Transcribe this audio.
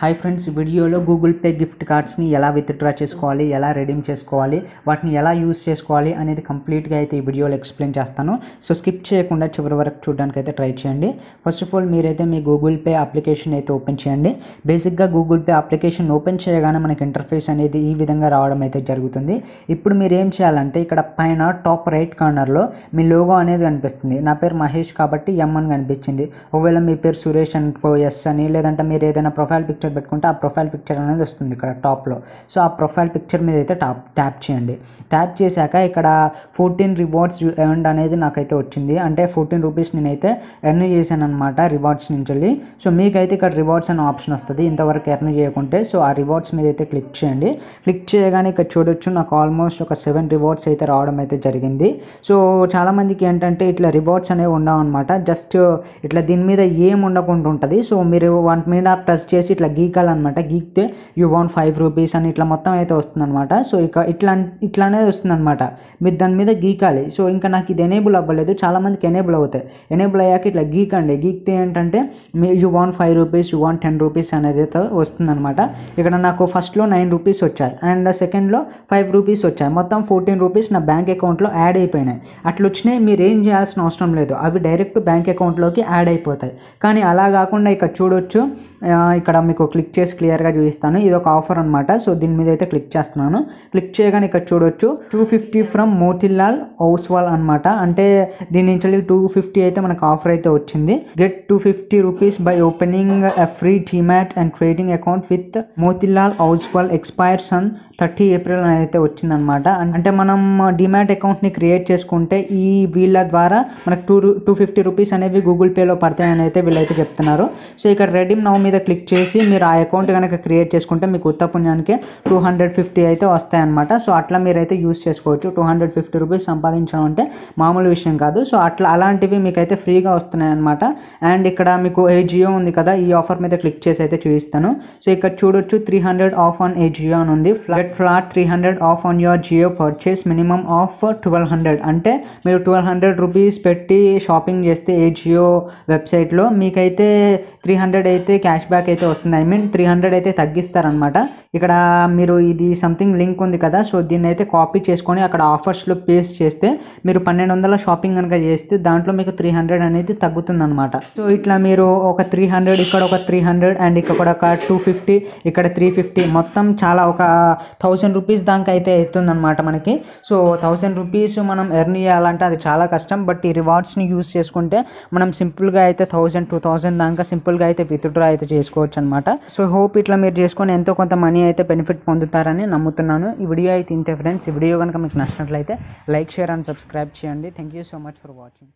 hi friends వీడియోలో Google Pay gift కార్డ్స్ని ఎలా విత్డ్రా చేసుకోవాలి ఎలా రెడీమ్ చేసుకోవాలి వాటిని ఎలా యూస్ చేసుకోవాలి అనేది కంప్లీట్గా అయితే ఈ వీడియోలో ఎక్స్ప్లెయిన్ చేస్తాను సో స్కిప్ చేయకుండా చివరి వరకు చూడడానికి అయితే ట్రై చేయండి ఫస్ట్ ఆఫ్ ఆల్ మీరైతే మీ గూగుల్ పే అప్లికేషన్ అయితే ఓపెన్ చేయండి బేసిక్గా గూగుల్ పే అప్లికేషన్ ఓపెన్ చేయగానే మనకి ఇంటర్ఫేస్ అనేది ఈ విధంగా రావడం అయితే జరుగుతుంది ఇప్పుడు మీరు ఏం చేయాలంటే ఇక్కడ పైన టాప్ రైట్ కార్నర్లో మీ లోగో అనేది కనిపిస్తుంది నా పేరు మహేష్ కాబట్టి ఎమ్ అని కనిపించింది ఒకవేళ మీ పేరు సురేష్ అని ఎస్ అని లేదంటే మీరు ఏదైనా ప్రొఫైల్ పిక్చర్ పిక్చర్ పెట్టుకుంటే ఆ ప్రొఫైల్ పిక్చర్ అనేది వస్తుంది ఇక్కడ టాప్లో సో ఆ ప్రొఫైల్ పిక్చర్ మీద అయితే టాప్ ట్యాప్ చేయండి ట్యాప్ చేశాక ఇక్కడ ఫోర్టీన్ రివార్డ్స్ ఎర్న్ అనేది నాకైతే వచ్చింది అంటే ఫోర్టీన్ రూపీస్ నేనైతే ఎర్న్ చేశాను అనమాట రివార్డ్స్ నుంచి సో మీకైతే ఇక్కడ రివార్డ్స్ అనే ఆప్షన్ వస్తుంది ఇంతవరకు ఎర్న్ చేయకుంటే సో ఆ రివార్డ్స్ మీద అయితే క్లిక్ చేయండి క్లిక్ చేయగానే ఇక్కడ చూడొచ్చు నాకు ఆల్మోస్ట్ ఒక సెవెన్ రివార్డ్స్ అయితే రావడం అయితే జరిగింది సో చాలామందికి ఏంటంటే ఇట్లా రివార్డ్స్ అనేవి ఉండవు అనమాట జస్ట్ ఇట్లా దీని మీద ఏం ఉండకుండా ఉంటుంది సో మీరు వాటి మీద ప్రెస్ చేసి ఇట్లా అనమాట గీకితే యూ వాంట్ ఫైవ్ రూపీస్ అని ఇట్లా మొత్తం అయితే వస్తుందన్నమాట సో ఇక ఇట్లా ఇట్లానే వస్తుందన్నమాట మీరు దాని మీద గీకాలి సో ఇంకా నాకు ఇది ఎనేబుల్ అవ్వలేదు చాలామందికి ఎనేబుల్ అవుతాయి ఎనేబుల్ అయ్యాక ఇట్లా గీకండి గీకితే ఏంటంటే మీ you want five rupees you want ten rupees అనేది అయితే వస్తుందన్నమాట ఇక్కడ నాకు ఫస్ట్లో నైన్ రూపీస్ వచ్చాయి అండ్ సెకండ్లో ఫైవ్ రూపీస్ వచ్చాయి మొత్తం ఫోర్టీన్ రూపీస్ నా బ్యాంక్ అకౌంట్లో యాడ్ అయిపోయినాయి అట్లా వచ్చినాయి మీరు ఏం చేయాల్సిన అవసరం లేదు అవి డైరెక్ట్ బ్యాంక్ అకౌంట్లోకి యాడ్ అయిపోతాయి కానీ అలా కాకుండా ఇక్కడ చూడొచ్చు ఇక్కడ మీకు క్లిక్ చేసి క్లియర్గా చూపిస్తాను ఇది ఒక ఆఫర్ అనమాట సో దీని మీద అయితే క్లిక్ చేస్తున్నాను క్లిక్ చేయగానే ఇక్కడ చూడొచ్చు two fifty from Motilal Oswal అనమాట అంటే దీని నుంచి టూ ఫిఫ్టీ అయితే మనకు ఆఫర్ అయితే వచ్చింది get two fifty rupees by opening a free demat and trading account with Motilal Oswal expires on thirty April అయితే వచ్చిందనమాట అంటే మనం డిమాట్ అకౌంట్ని క్రియేట్ చేసుకుంటే ఈ వీళ్ళ ద్వారా మనకు టూ టూ ఫిఫ్టీ రూపీస్ అనేవి గూగుల్ పేలో పడతాయని అయితే వీళ్ళైతే చెప్తున్నారు సో ఇక్కడ రెడీమ్ నౌ మీద క్లిక్ చేసి మీరు ఆ అకౌంట్ కనుక క్రియేట్ చేసుకుంటే మీకు ఉత్త పుణ్యానికి టూ హండ్రెడ్ ఫిఫ్టీ అయితే వస్తాయన్నమాట సో అట్లా మీరైతే యూస్ చేసుకోవచ్చు టూ హండ్రెడ్ ఫిఫ్టీ రూపీస్ సంపాదించడం అంటే మామూలు విషయం కాదు సో అట్లా అలాంటివి మీకైతే ఫ్రీగా వస్తున్నాయన్నమాట అండ్ ఇక్కడ మీకు ఏ జియో ఉంది కదా ఈ ఆఫర్ మీద క్లిక్ చేసి అయితే చూపిస్తాను సో ఇక్కడ చూడొచ్చు three hundred off on a Jio అని ఉంది flat flat three hundred off on your Jio purchase minimum of twelve hundred అంటే మీరు ట్వెల్వ్ హండ్రెడ్ రూపీస్ పెట్టి షాపింగ్ చేస్తే ఏ జియో వెబ్సైట్లో మీకైతే త్రీ హండ్రెడ్ అయితే క్యాష్ బ్యాక్ అయితే వస్తుంది ఐ మీన్ త్రీ హండ్రెడ్ అయితే తగ్గిస్తారనమాట ఇక్కడ మీరు ఇది సంథింగ్ లింక్ ఉంది కదా సో దీన్ని అయితే కాపీ చేసుకొని అక్కడ ఆఫర్స్లో పేస్ట్ చేస్తే మీరు పన్నెండు వందల షాపింగ్ కనుక చేస్తే దాంట్లో మీకు త్రీ హండ్రెడ్ అనేది తగ్గుతుందనమాట సో ఇట్లా మీరు ఒక త్రీ హండ్రెడ్ ఇక్కడ ఒక త్రీ హండ్రెడ్ అండ్ ఇక్కడ ఒక టూ ఫిఫ్టీ ఇక్కడ త్రీ ఫిఫ్టీ మొత్తం చాలా ఒక థౌసండ్ రూపీస్ దాకా అయితే అవుతుందన్నమాట మనకి సో థౌసండ్ రూపీస్ మనం ఎర్న్ చేయాలంటే అది చాలా కష్టం బట్ ఈ రివార్డ్స్ని యూస్ చేసుకుంటే మనం సింపుల్గా అయితే థౌసండ్ టూ థౌసండ్ దాకా సింపుల్గా అయితే విత్డ్రా అయితే చేసుకోవచ్చు అనమాట సో హోప్ ఇట్లా మీరు చేసుకొని ఎంతో కొంత మనీ అయితే బెనిఫిట్ పొందుతారని నమ్ముతున్నాను ఈ వీడియో అయితే ఇంతే ఫ్రెండ్స్ ఈ వీడియో కనుక మీకు నచ్చినట్లయితే లైక్ షేర్ అండ్ సబ్స్క్రైబ్ చేయండి thank you so much for watching